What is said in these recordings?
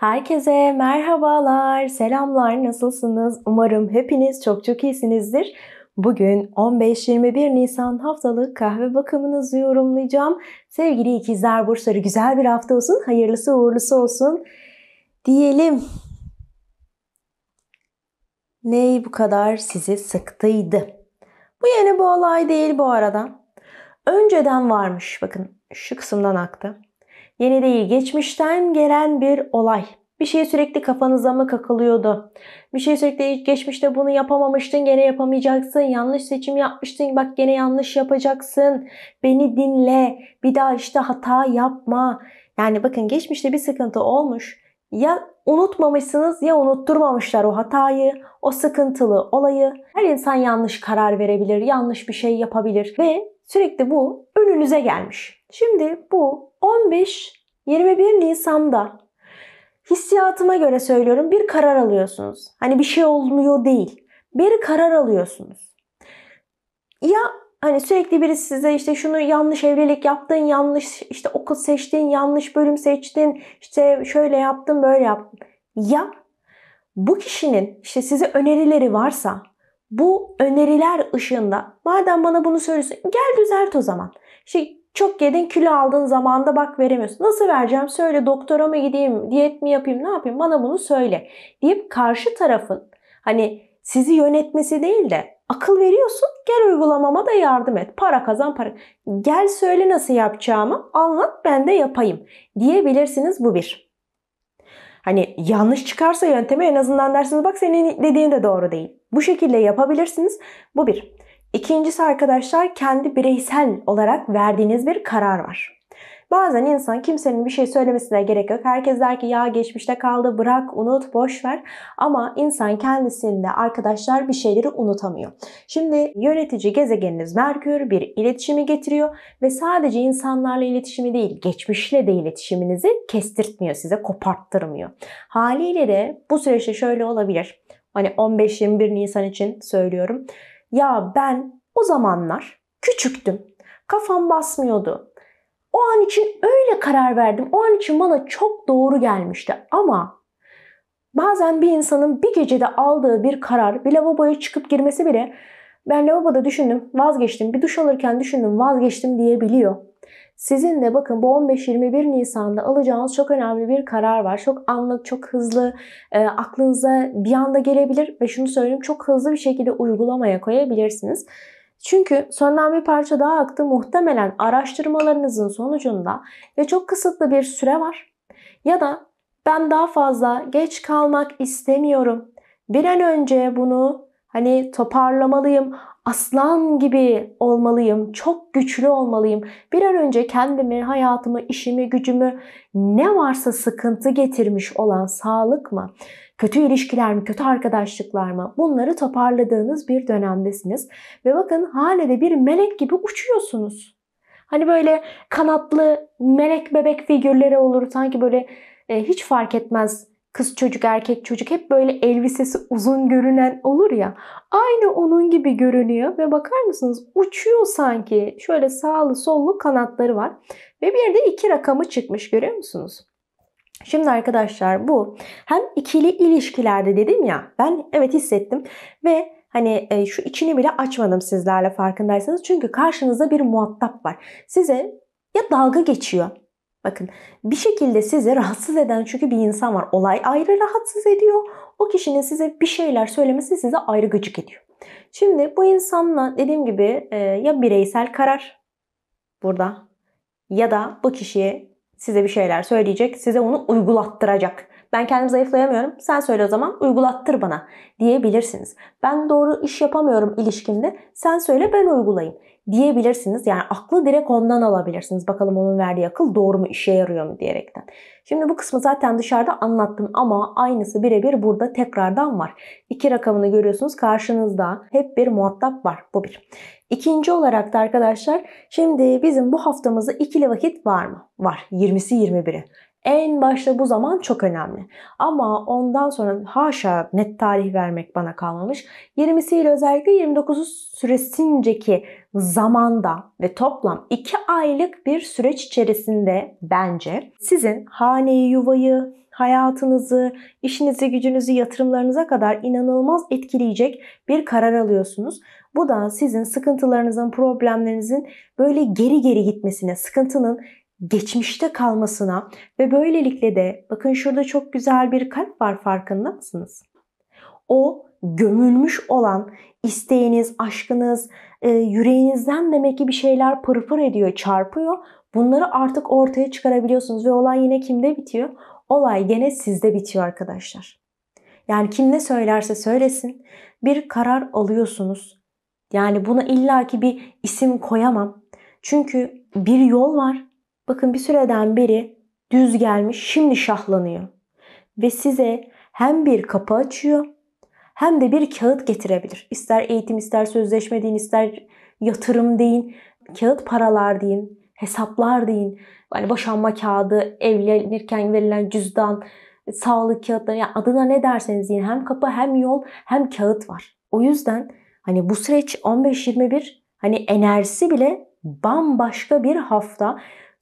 Herkese merhabalar, selamlar, nasılsınız? Umarım hepiniz çok çok iyisinizdir. Bugün 15-21 Nisan haftalık kahve bakımınızı yorumlayacağım. Sevgili ikizler burçları güzel bir hafta olsun, hayırlısı uğurlusu olsun diyelim. Ney bu kadar sizi sıktıydı? Bu yeni bir olay değil bu arada. Önceden varmış bakın şu kısımdan aktı. Yeni değil, geçmişten gelen bir olay. Bir şey sürekli kafanıza mı kakılıyordu? Bir şey sürekli geçmişte bunu yapamamıştın, gene yapamayacaksın. Yanlış seçim yapmıştın, bak gene yanlış yapacaksın. Beni dinle, bir daha işte hata yapma. Yani bakın geçmişte bir sıkıntı olmuş. Ya unutmamışsınız ya unutturmamışlar o hatayı, o sıkıntılı olayı. Her insan yanlış karar verebilir, yanlış bir şey yapabilir ve sürekli bu önünüze gelmiş. Şimdi bu 15-21 Nisan'da hissiyatıma göre söylüyorum bir karar alıyorsunuz. Hani bir şey olmuyor değil. Bir karar alıyorsunuz. Ya hani sürekli birisi size işte şunu yanlış evlilik yaptın, yanlış işte okul seçtin, yanlış bölüm seçtin, işte şöyle yaptın, böyle yaptın. Ya bu kişinin işte size önerileri varsa bu öneriler ışığında madem bana bunu söylüyorsun gel düzelt o zaman. İşte çok yedin kilo aldığın da bak veremiyorsun. Nasıl vereceğim? Söyle doktora mı gideyim, diyet mi yapayım, ne yapayım? Bana bunu söyle deyip karşı tarafın hani sizi yönetmesi değil de akıl veriyorsun. Gel uygulamama da yardım et. Para kazan para. Gel söyle nasıl yapacağımı anlat ben de yapayım diyebilirsiniz bu bir. Hani yanlış çıkarsa yönteme en azından dersiniz bak senin dediğin de doğru değil. Bu şekilde yapabilirsiniz. Bu bir. İkincisi arkadaşlar kendi bireysel olarak verdiğiniz bir karar var. Bazen insan kimsenin bir şey söylemesine gerek yok. Herkes der ki ya geçmişte kaldı bırak unut boş ver. Ama insan kendisinde arkadaşlar bir şeyleri unutamıyor. Şimdi yönetici gezegeniniz Merkür bir iletişimi getiriyor ve sadece insanlarla iletişimi değil geçmişle de iletişiminizi kestirtmiyor size koparttırmıyor. Haliyle de bu süreçte şöyle olabilir. Hani 15-21 Nisan için söylüyorum. Ya ben o zamanlar küçüktüm. Kafam basmıyordu. O an için öyle karar verdim. O an için bana çok doğru gelmişti. Ama bazen bir insanın bir gecede aldığı bir karar, bir lavaboya çıkıp girmesi bile ben lavaboda düşündüm, vazgeçtim. Bir duş alırken düşündüm, vazgeçtim diyebiliyor. Sizin de bakın bu 15-21 Nisan'da alacağınız çok önemli bir karar var. Çok anlık, çok hızlı, e, aklınıza bir anda gelebilir ve şunu söyleyeyim çok hızlı bir şekilde uygulamaya koyabilirsiniz. Çünkü sondan bir parça daha aktı muhtemelen araştırmalarınızın sonucunda ya çok kısıtlı bir süre var ya da ben daha fazla geç kalmak istemiyorum. Bir an önce bunu hani toparlamalıyım, aslan gibi olmalıyım, çok güçlü olmalıyım. Bir an önce kendimi, hayatımı, işimi, gücümü ne varsa sıkıntı getirmiş olan sağlık mı? Kötü ilişkiler mi, kötü arkadaşlıklar mı? Bunları toparladığınız bir dönemdesiniz. Ve bakın hala de bir melek gibi uçuyorsunuz. Hani böyle kanatlı melek bebek figürleri olur sanki böyle e, hiç fark etmez kız çocuk erkek çocuk hep böyle elbisesi uzun görünen olur ya. Aynı onun gibi görünüyor ve bakar mısınız uçuyor sanki. Şöyle sağlı sollu kanatları var. Ve bir de iki rakamı çıkmış görüyor musunuz? Şimdi arkadaşlar bu hem ikili ilişkilerde dedim ya ben evet hissettim ve hani e, şu içini bile açmadım sizlerle farkındaysanız. Çünkü karşınızda bir muhatap var. Size ya dalga geçiyor Bakın bir şekilde sizi rahatsız eden çünkü bir insan var. Olay ayrı rahatsız ediyor. O kişinin size bir şeyler söylemesi size ayrı gıcık ediyor. Şimdi bu insanla dediğim gibi e, ya bireysel karar burada ya da bu kişiye size bir şeyler söyleyecek, size onu uygulattıracak. Ben kendim zayıflayamıyorum. Sen söyle o zaman uygulattır bana diyebilirsiniz. Ben doğru iş yapamıyorum ilişkimde. Sen söyle ben uygulayayım diyebilirsiniz. Yani aklı direkt ondan alabilirsiniz. Bakalım onun verdiği akıl doğru mu işe yarıyor mu diyerekten. Şimdi bu kısmı zaten dışarıda anlattım ama aynısı birebir burada tekrardan var. İki rakamını görüyorsunuz karşınızda. Hep bir muhatap var. Bu bir. İkinci olarak da arkadaşlar şimdi bizim bu haftamızda ikili vakit var mı? Var. 20'si 21'i. En başta bu zaman çok önemli. Ama ondan sonra haşa net tarih vermek bana kalmamış. 20'si ile özellikle 29'u süresinceki zamanda ve toplam 2 aylık bir süreç içerisinde bence sizin haneyi, yuvayı, hayatınızı, işinizi, gücünüzü, yatırımlarınıza kadar inanılmaz etkileyecek bir karar alıyorsunuz. Bu da sizin sıkıntılarınızın, problemlerinizin böyle geri geri gitmesine, sıkıntının geçmişte kalmasına ve böylelikle de bakın şurada çok güzel bir kalp var farkında mısınız? O gömülmüş olan isteğiniz, aşkınız, e, yüreğinizden demek ki bir şeyler pırpır ediyor, çarpıyor. Bunları artık ortaya çıkarabiliyorsunuz ve olay yine kimde bitiyor? Olay gene sizde bitiyor arkadaşlar. Yani kim ne söylerse söylesin bir karar alıyorsunuz. Yani buna illaki bir isim koyamam. Çünkü bir yol var Bakın bir süreden beri düz gelmiş şimdi şahlanıyor. Ve size hem bir kapı açıyor hem de bir kağıt getirebilir. İster eğitim, ister sözleşme deyin, ister yatırım deyin, kağıt paralar deyin, hesaplar deyin. Yani boşanma kağıdı, evlenirken verilen cüzdan, sağlık kağıtları yani adına ne derseniz deyin hem kapı hem yol hem kağıt var. O yüzden hani bu süreç 15-21 hani enerjisi bile bambaşka bir hafta.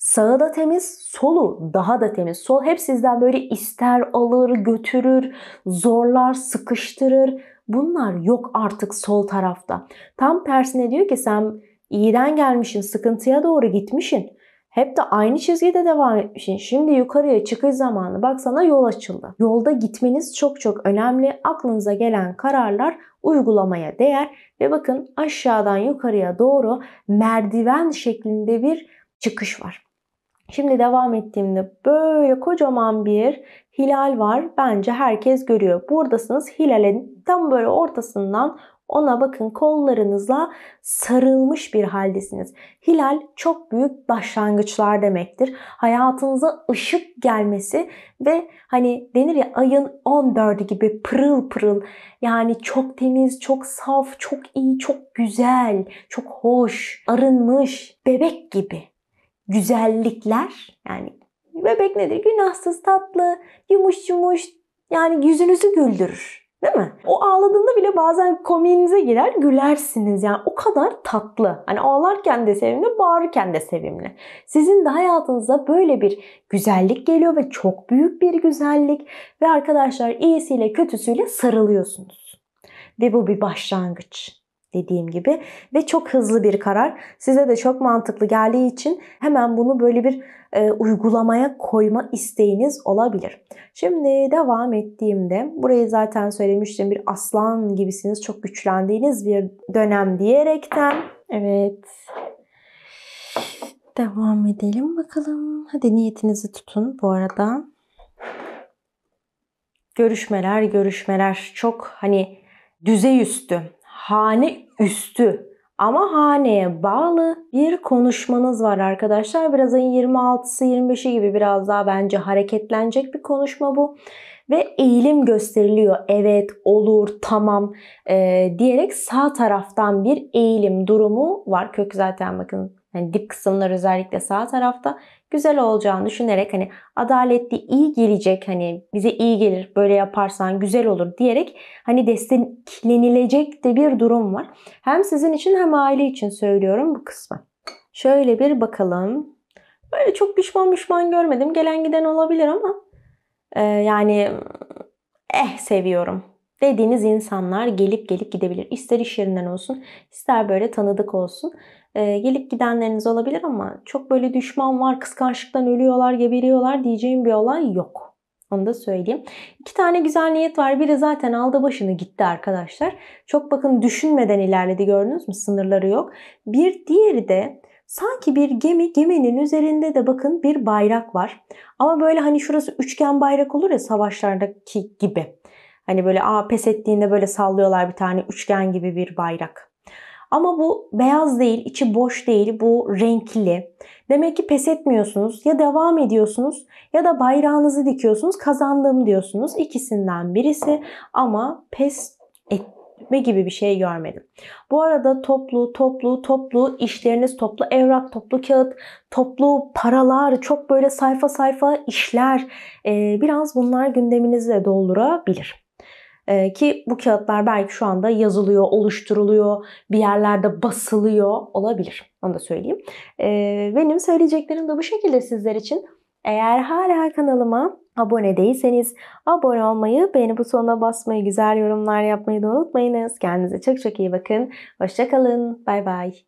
Sağı da temiz, solu daha da temiz. Sol hep sizden böyle ister alır, götürür, zorlar, sıkıştırır. Bunlar yok artık sol tarafta. Tam tersine diyor ki sen iyiden gelmişsin, sıkıntıya doğru gitmişsin. Hep de aynı çizgide devam etmişsin. Şimdi yukarıya çıkış zamanı. Bak sana yol açıldı. Yolda gitmeniz çok çok önemli. Aklınıza gelen kararlar uygulamaya değer. Ve bakın aşağıdan yukarıya doğru merdiven şeklinde bir çıkış var. Şimdi devam ettiğimde böyle kocaman bir hilal var. Bence herkes görüyor. Buradasınız hilalin tam böyle ortasından ona bakın kollarınızla sarılmış bir haldesiniz. Hilal çok büyük başlangıçlar demektir. Hayatınıza ışık gelmesi ve hani denir ya ayın 14'ü gibi pırıl pırıl yani çok temiz, çok saf, çok iyi, çok güzel, çok hoş, arınmış, bebek gibi güzellikler yani bebek nedir? Günahsız, tatlı, yumuş yumuş yani yüzünüzü güldürür. Değil mi? O ağladığında bile bazen komiğinize girer gülersiniz. Yani o kadar tatlı. Hani ağlarken de sevimli, bağırırken de sevimli. Sizin de hayatınıza böyle bir güzellik geliyor ve çok büyük bir güzellik. Ve arkadaşlar iyisiyle kötüsüyle sarılıyorsunuz. Ve bu bir başlangıç dediğim gibi ve çok hızlı bir karar. Size de çok mantıklı geldiği için hemen bunu böyle bir e, uygulamaya koyma isteğiniz olabilir. Şimdi devam ettiğimde burayı zaten söylemiştim bir aslan gibisiniz çok güçlendiğiniz bir dönem diyerekten evet devam edelim bakalım. Hadi niyetinizi tutun bu arada. Görüşmeler, görüşmeler çok hani düzey üstü hane üstü ama haneye bağlı bir konuşmanız var arkadaşlar. Biraz ayın 26'sı 25'i gibi biraz daha bence hareketlenecek bir konuşma bu. Ve eğilim gösteriliyor. Evet, olur, tamam e, diyerek sağ taraftan bir eğilim durumu var. Kök zaten bakın yani dip kısımlar özellikle sağ tarafta güzel olacağını düşünerek hani adaletli iyi gelecek hani bize iyi gelir böyle yaparsan güzel olur diyerek hani desteklenilecek de bir durum var. Hem sizin için hem aile için söylüyorum bu kısmı. Şöyle bir bakalım. Böyle çok düşman düşman görmedim. Gelen giden olabilir ama e, yani eh seviyorum dediğiniz insanlar gelip gelip gidebilir. İster iş yerinden olsun, ister böyle tanıdık olsun. Ee, gelip gidenleriniz olabilir ama çok böyle düşman var, kıskançlıktan ölüyorlar, geberiyorlar diyeceğim bir olay yok. Onu da söyleyeyim. İki tane güzel niyet var. Biri zaten aldı başını gitti arkadaşlar. Çok bakın düşünmeden ilerledi gördünüz mü? Sınırları yok. Bir diğeri de Sanki bir gemi, geminin üzerinde de bakın bir bayrak var. Ama böyle hani şurası üçgen bayrak olur ya savaşlardaki gibi. Hani böyle aa pes ettiğinde böyle sallıyorlar bir tane üçgen gibi bir bayrak. Ama bu beyaz değil, içi boş değil, bu renkli. Demek ki pes etmiyorsunuz ya devam ediyorsunuz ya da bayrağınızı dikiyorsunuz kazandım diyorsunuz. İkisinden birisi ama pes etme gibi bir şey görmedim. Bu arada toplu, toplu, toplu işleriniz toplu, evrak toplu, kağıt toplu, paralar, çok böyle sayfa sayfa işler. biraz bunlar gündeminizi de doldurabilir. Ee, ki bu kağıtlar belki şu anda yazılıyor, oluşturuluyor, bir yerlerde basılıyor olabilir. Onu da söyleyeyim. Ee, benim söyleyeceklerim de bu şekilde sizler için. Eğer hala kanalıma abone değilseniz abone olmayı, beğeni butonuna basmayı, güzel yorumlar yapmayı da unutmayınız. Kendinize çok çok iyi bakın. Hoşçakalın. Bay bay.